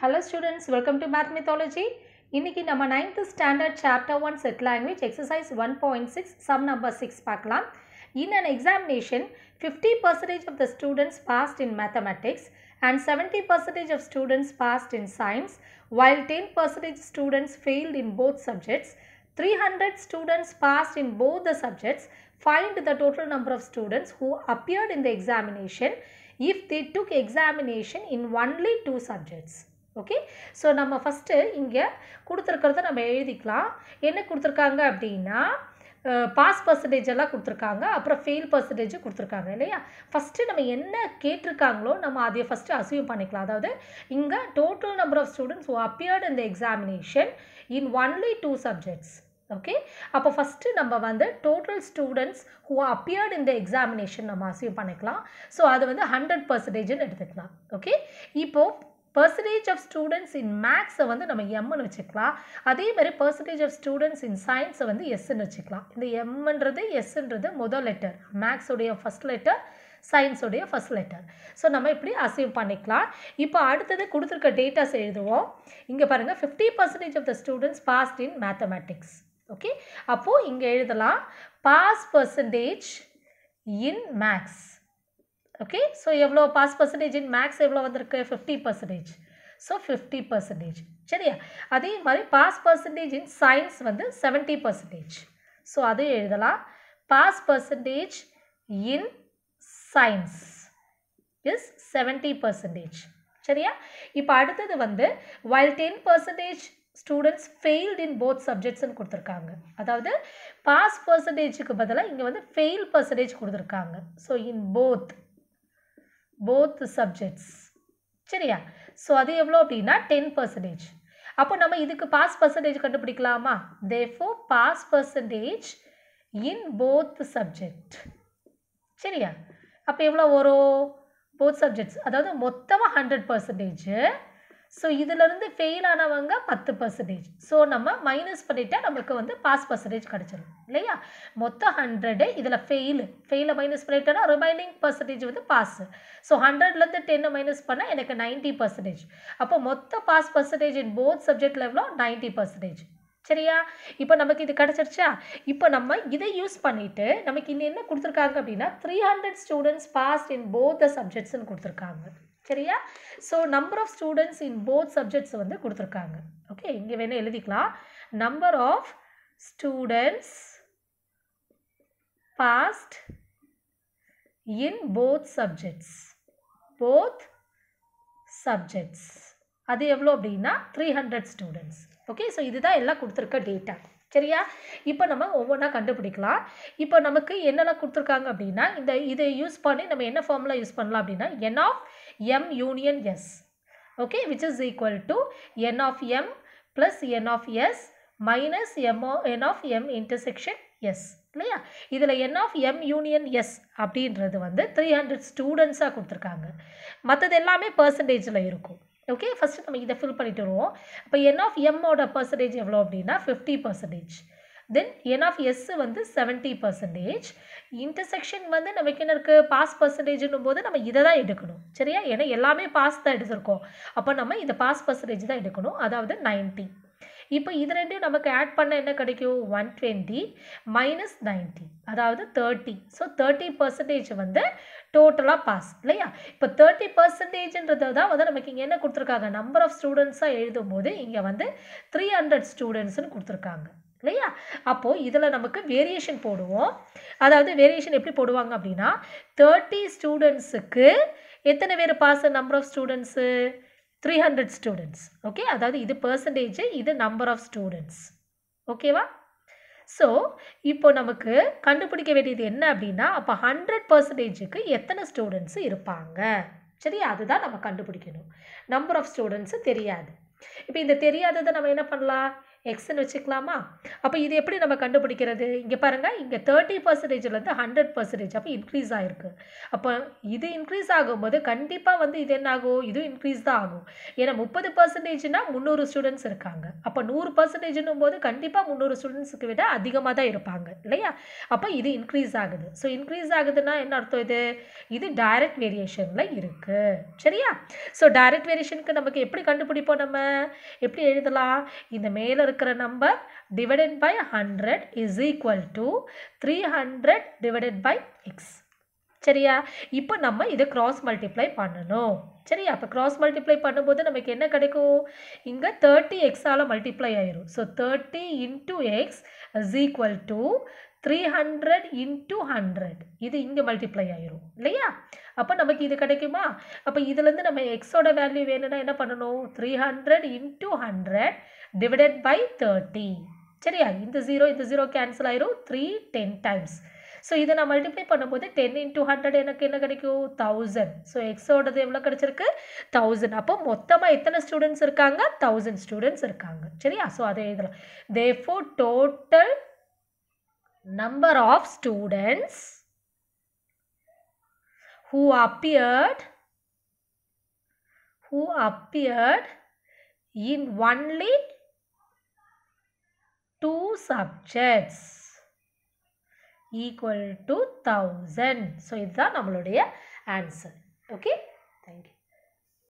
Hello students, welcome to Math Mythology. In the number 9th standard chapter 1 set language exercise 1.6 sum number 6 paklam. In an examination, 50% of the students passed in mathematics and 70% of students passed in science, while 10% students failed in both subjects. 300 students passed in both the subjects. Find the total number of students who appeared in the examination if they took examination in only two subjects. Okay so நம்ம first இங்கே கொடுத்துருக்கிறத நம்ம எழுதிக்கலாம் என்ன கொடுத்துருக்காங்க அப்படின்னா pass percentage எல்லாம் கொடுத்துருக்காங்க அப்புறம் ஃபெயில் பர்சன்டேஜும் கொடுத்துருக்காங்க இல்லையா ஃபஸ்ட்டு நம்ம என்ன கேட்டிருக்காங்களோ நம்ம அதை ஃபஸ்ட்டு அசியூம் பண்ணிக்கலாம் அதாவது இங்கே total number of students appeared இந்த examination in only two subjects okay அப்போ ஃபஸ்ட்டு நம்ம வந்து டோட்டல் ஸ்டூடெண்ட்ஸ் ஹூ அப்பியர்ட் இந்த எக்ஸாமினேஷன் நம்ம அசீவ் பண்ணிக்கலாம் ஸோ அது வந்து ஹண்ட்ரட் பர்சன்டேஜ்னு எடுத்துக்கலாம் ஓகே இப்போது பர்சன்டேஜ் ஆஃப் ஸ்டூடெண்ட்ஸ் இன் மேக்ஸை வந்து நம்ம எம்னு வச்சுக்கலாம் அதே மாதிரி பர்சன்டேஜ் ஆஃப் ஸ்டூடெண்ட்ஸ் இன் சயின்ஸை வந்து எஸ்ன்னு வச்சுக்கலாம் இந்த எம்ன்றது எஸ்ன்றது முதல் லெட்டர் மேக்ஸுடைய ஃபஸ்ட் லெட்டர் சயின்ஸுடைய ஃபஸ்ட் லெட்டர் ஸோ நம்ம இப்படி அசீவ் பண்ணிக்கலாம் இப்போ அடுத்தது கொடுத்துருக்க டேட்டாஸ் எழுதுவோம் இங்கே பாருங்கள் fifty percentage of the students passed in mathematics okay அப்போது இங்கே எழுதலாம் pass percentage in maths okay so எவ்வளோ பாஸ் பர்சன்டேஜ் இன் மேக்ஸ் எவ்வளோ வந்திருக்கு fifty percentage so fifty percentage சரியா அதே மாதிரி பாஸ் பர்சன்டேஜ் இன் சயின்ஸ் வந்து செவன்ட்டி பர்சன்டேஜ் ஸோ அது எழுதலாம் pass percentage in science is seventy percentage சரியா இப்போ அடுத்தது வந்து while ten percentage students failed in both சப்ஜெக்ட்ஸ்னு கொடுத்துருக்காங்க அதாவது பாஸ் பர்சன்டேஜுக்கு பதிலாக இங்கே வந்து ஃபெயில் பர்சன்டேஜ் கொடுத்துருக்காங்க so in both both subjects சரியா ஸோ அது எவ்வளோ அப்படின்னா டென் பர்சன்டேஜ் அப்போ நம்ம இதுக்கு பாஸ் பர்சன்டேஜ் கண்டுபிடிக்கலாமா the therefore pass percentage in both subject சரியா அப்போ எவ்வளோ வரும் போத் சப்ஜெக்ட்ஸ் அதாவது மொத்தமாக ஹண்ட்ரட் பர்சன்டேஜ் ஸோ இதிலிருந்து ஃபெயில் ஆனவங்க பத்து பர்சன்டேஜ் ஸோ நம்ம மைனஸ் பண்ணிவிட்டால் நம்மளுக்கு வந்து பாஸ் பர்சன்டேஜ் கிடச்சிடும் இல்லையா மொத்தம் ஹண்ட்ரடு இதில் ஃபெயிலு ஃபெயிலை மைனஸ் பண்ணிட்டோன்னா ரிமைனிங் பர்சன்டேஜ் வந்து பாஸ் ஸோ ஹண்ட்ரட்லேருந்து டென்னு மைனஸ் பண்ணால் எனக்கு நைன்ட்டி பர்சன்டேஜ் அப்போ மொத்த pass percentage in both subject எவ்வளோ நைன்ட்டி பர்சன்டேஜ் சரியா இப்போ நமக்கு இது கிடச்சிருச்சா இப்போ நம்ம இதை யூஸ் பண்ணிவிட்டு நமக்கு இன்னும் என்ன கொடுத்துருக்காங்க அப்படின்னா three hundred students pass in both the சப்ஜெக்ட்ஸ்ன்னு கொடுத்துருக்காங்க சரியா so number of students in both subjects வந்து கொடுத்துருக்காங்க ஓகே இங்கே வேணால் எழுதிக்கலாம் number of students passed in both subjects both subjects அது எவ்வளோ அப்படின்னா three hundred students okay so இதுதான் எல்லாம் கொடுத்துருக்க டேட்டா சரியா இப்போ நம்ம ஒவ்வொன்றா கண்டுபிடிக்கலாம் இப்போ நமக்கு என்னெல்லாம் கொடுத்துருக்காங்க அப்படின்னா இந்த இதை யூஸ் பண்ணி நம்ம என்ன ஃபார்முலா யூஸ் பண்ணலாம் அப்படின்னா N of m union s okay which is equal to n of m plus n of s minus m n of m intersection s இல்லையா இதில் N of M union S அப்படின்றது வந்து three hundred ஸ்டூடெண்ட்ஸாக கொடுத்துருக்காங்க மற்றது எல்லாமே பர்சன்டேஜில் இருக்கும் okay first நம்ம இதை ஃபில் பண்ணிட்டு வருவோம் இப்போ என் ஆஃப் எம்மோட பர்சன்டேஜ் எவ்வளோ அப்படின்னா fifty percentage then N of S வந்து செவன்ட்டி பர்சன்டேஜ் இன்டர்செக்ஷன் வந்து நமக்கு என்ன இருக்குது பாஸ் பர்சன்டேஜ்னும் போது நம்ம இதை தான் எடுக்கணும் சரியா ஏன்னா எல்லாமே பாஸ் தான் எடுத்திருக்கோம் அப்போ நம்ம இந்த பாஸ் பர்சன்டேஜ் தான் எடுக்கணும் அதாவது நைன்ட்டி இப்போ இது ரெண்டையும் நமக்கு ஆட் பண்ண என்ன கிடைக்கும் ஒன் டுவெண்ட்டி மைனஸ் நைன்ட்டி அதாவது தேர்ட்டி ஸோ தேர்ட்டி பர்சன்டேஜ் வந்து டோட்டலாக பாஸ் இல்லையா இப்போ தேர்ட்டி பர்சன்டேஜ்ன்றது தான் வந்து நமக்கு இங்கே என்ன கொடுத்துருக்காங்க நம்பர் ஆஃப் ஸ்டூடெண்ட்ஸாக எழுதும் போது இங்கே வந்து த்ரீ ஹண்ட்ரட் ஸ்டூடெண்ட்ஸ்னு கொடுத்துருக்காங்க இல்லையா அப்போது இதில் நமக்கு வேரியேஷன் போடுவோம் அதாவது வேரியேஷன் எப்படி போடுவாங்க அப்படின்னா தேர்ட்டி ஸ்டூடெண்ட்ஸுக்கு எத்தனை பேர் pass number of students three hundred students okay அதாவது இது பர்சன்டேஜ் இது நம்பர் ஆஃப் ஸ்டூடெண்ட்ஸ் ஓகேவா ஸோ இப்போ நமக்கு கண்டுபிடிக்க வேண்டியது என்ன அப்படின்னா அப்போ ஹண்ட்ரட் பர்சன்டேஜுக்கு எத்தனை ஸ்டூடெண்ட்ஸ் இருப்பாங்க சரி அதுதான் நம்ம கண்டுபிடிக்கணும் நம்பர் ஆஃப் ஸ்டூடெண்ட்ஸு தெரியாது இப்போ இந்த தெரியாததை நம்ம என்ன பண்ணலாம் எக்ஸ்ன்னு வச்சுக்கலாமா அப்போ இது எப்படி நம்ம கண்டுபிடிக்கிறது இங்கே பாருங்கள் இங்கே தேர்ட்டி பர்சன்டேஜ்லேருந்து ஹண்ட்ரட் பர்சன்டேஜ் அப்போ இன்க்ரீஸ் ஆகிருக்கு அப்போ இது இன்க்ரீஸ் ஆகும்போது கண்டிப்பாக வந்து இது என்ன ஆகும் இது இன்க்ரீஸ் தான் ஆகும் ஏன்னா முப்பது பர்சன்டேஜ்னா முந்நூறு ஸ்டூடெண்ட்ஸ் இருக்காங்க அப்போ நூறு பர்சன்டேஜ்னும் போது கண்டிப்பாக முந்நூறு ஸ்டூடெண்ட்ஸுக்கு விட அதிகமாக தான் இருப்பாங்க இல்லையா அப்போ இது இன்க்ரீஸ் ஆகுது ஸோ இன்க்ரீஸ் ஆகுதுன்னா என்ன அர்த்தம் இது இது டைரக்ட் வேரியேஷனில் இருக்குது சரியா ஸோ டைரக்ட் வேரியேஷனுக்கு நமக்கு எப்படி கண்டுபிடிப்போம் நம்ம எப்படி எழுதலாம் இந்த மேலே இருக்க இருக்கிற number divided by hundred is equal to three hundred divided by X சரியா இப்போ நம்ம இதை க்ராஸ் மல்டிப்ளை பண்ணணும் சரியா அப்போ க்ராஸ் மல்டிப்ளை பண்ணும்போது நமக்கு என்ன கிடைக்கும் இங்கே தேர்ட்டி எக்ஸால் மல்டிப்ளை ஆயிரும் so thirty into X is equal to three hundred into hundred இது இங்கே மல்டிப்ளை ஆயிரும் இல்லையா அப்போ நமக்கு இது கிடைக்குமா அப்போ இதுலேருந்து நம்ம எக்ஸோட வேல்யூ வேணும்னா என்ன பண்ணணும் three hundred into hundred divided by thirty சரியா இந்த ஜீரோ இந்த ஜீரோ கேன்சல் ஆயிரும் த்ரீ டென் டைம்ஸ் ஸோ இதை நான் மல்டிப்ளை பண்ணும்போது டென் இன்டூ ஹண்ட்ரட் எனக்கு என்ன கிடைக்கும் தௌசண்ட் ஸோ எக்ஸோடது எவ்வளோ கிடைச்சிருக்கு தௌசண்ட் அப்போ மொத்தமாக எத்தனை ஸ்டூடெண்ட்ஸ் இருக்காங்க தௌசண்ட் ஸ்டூடெண்ட்ஸ் இருக்காங்க சரியா ஸோ அதே இதில் four total number of students who appeared who appeared in only two subjects equal to 1000 so இதுதான் answer Okay, thank you.